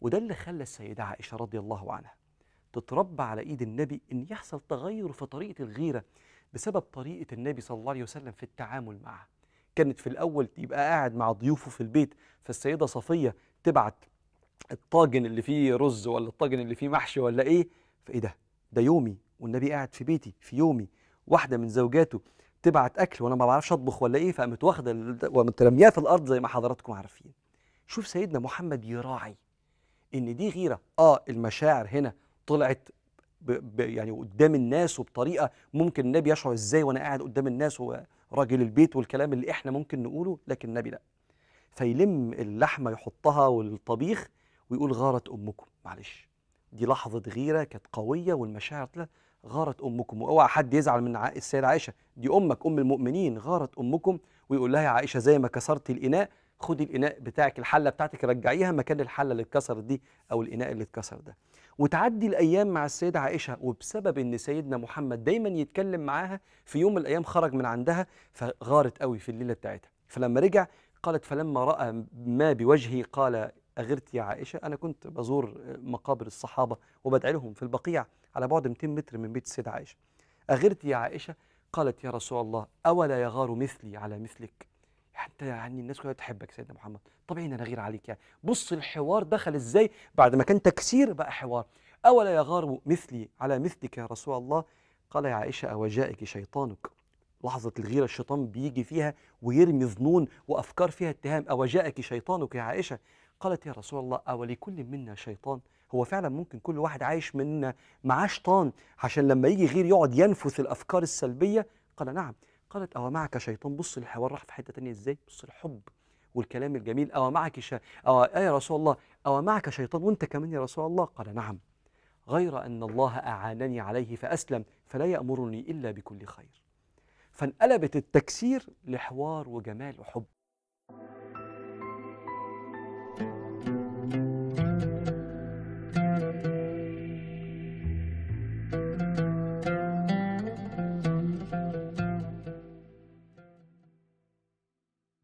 وده اللي خلى السيدة عائشة رضي الله عنها تتربى على إيد النبي إن يحصل تغير في طريقة الغيرة بسبب طريقة النبي صلى الله عليه وسلم في التعامل معها كانت في الأول يبقى قاعد مع ضيوفه في البيت فالسيدة صفية تبعت الطاجن اللي فيه رز ولا الطاجن اللي فيه محشي ولا إيه فإيه ده ده يومي والنبي قاعد في بيتي في يومي واحدة من زوجاته تبعت أكل وأنا ما بعرفش أطبخ ولا إيه فقامت واخدة ومترمياه في الأرض زي ما حضراتكم عارفين شوف سيدنا محمد يراعي ان دي غيره اه المشاعر هنا طلعت ب يعني قدام الناس وبطريقه ممكن النبي يشعر ازاي وانا قاعد قدام الناس هو راجل البيت والكلام اللي احنا ممكن نقوله لكن النبي لا فيلم اللحمه يحطها والطبيخ ويقول غارت امكم معلش دي لحظه غيره كانت قويه والمشاعر طلعت غارت امكم واوعى حد يزعل من السيده عائشه دي امك ام المؤمنين غارت امكم ويقول لها يا عائشه زي ما كسرتي الاناء خدي الاناء بتاعك الحله بتاعتك رجعيها مكان الحله اللي اتكسرت دي او الاناء اللي اتكسر ده وتعدي الايام مع السيده عائشه وبسبب ان سيدنا محمد دايما يتكلم معاها في يوم من الايام خرج من عندها فغارت قوي في الليله بتاعتها فلما رجع قالت فلما راى ما بوجهي قال أغرت يا عائشة أنا كنت بزور مقابر الصحابة وبدعي لهم في البقيع على بعد 200 متر من بيت السيدة عائشة أغرت يا عائشة قالت يا رسول الله أولا يغار مثلي على مثلك حتى يعني الناس كلها تحبك سيدنا محمد طبيعي أنا غير عليك يعني بص الحوار دخل إزاي بعد ما كان تكسير بقى حوار أولا يغار مثلي على مثلك يا رسول الله قال يا عائشة أوجائك شيطانك لحظة الغيرة الشيطان بيجي فيها ويرمي ظنون وأفكار فيها اتهام أوجاءك شيطانك يا عائشة قالت يا رسول الله أولكل منا شيطان هو فعلا ممكن كل واحد عايش منا معاه شيطان عشان لما يجي غير يقعد ينفث الأفكار السلبية قال نعم قالت أو معك شيطان بص الحوار راح في حتة تانية إزاي بص الحب والكلام الجميل أو معك شا... أو يا رسول الله أو معك شيطان وأنت كمان يا رسول الله قال نعم غير أن الله أعانني عليه فأسلم فلا يأمرني إلا بكل خير فانقلبت التكسير لحوار وجمال وحب